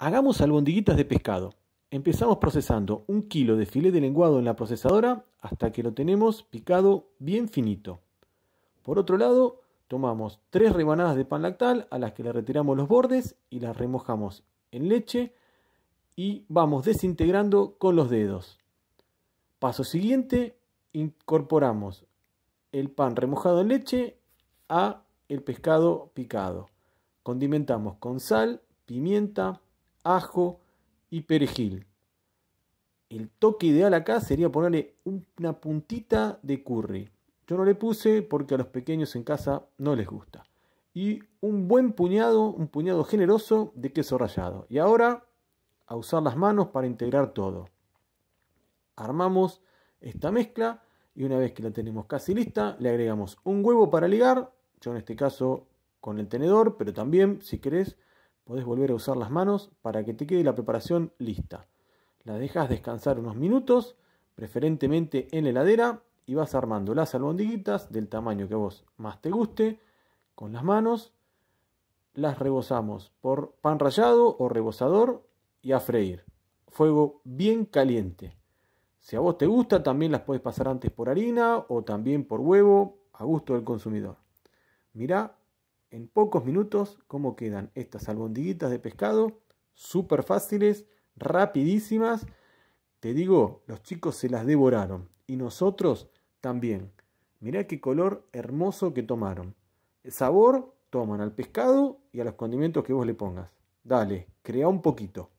Hagamos albondiguitas de pescado. Empezamos procesando un kilo de filete de lenguado en la procesadora hasta que lo tenemos picado bien finito. Por otro lado, tomamos tres rebanadas de pan lactal a las que le retiramos los bordes y las remojamos en leche y vamos desintegrando con los dedos. Paso siguiente, incorporamos el pan remojado en leche a el pescado picado. Condimentamos con sal, pimienta, ajo y perejil. El toque ideal acá sería ponerle una puntita de curry. Yo no le puse porque a los pequeños en casa no les gusta. Y un buen puñado, un puñado generoso de queso rallado. Y ahora a usar las manos para integrar todo. Armamos esta mezcla y una vez que la tenemos casi lista, le agregamos un huevo para ligar. Yo en este caso con el tenedor, pero también si querés Podés volver a usar las manos para que te quede la preparación lista. La dejas descansar unos minutos, preferentemente en la heladera, y vas armando las albondiguitas del tamaño que a vos más te guste con las manos. Las rebozamos por pan rallado o rebozador y a freír. Fuego bien caliente. Si a vos te gusta, también las puedes pasar antes por harina o también por huevo, a gusto del consumidor. Mirá en pocos minutos cómo quedan estas albondiguitas de pescado, súper fáciles, rapidísimas. Te digo, los chicos se las devoraron y nosotros también. Mirá qué color hermoso que tomaron. El sabor toman al pescado y a los condimentos que vos le pongas. Dale, crea un poquito.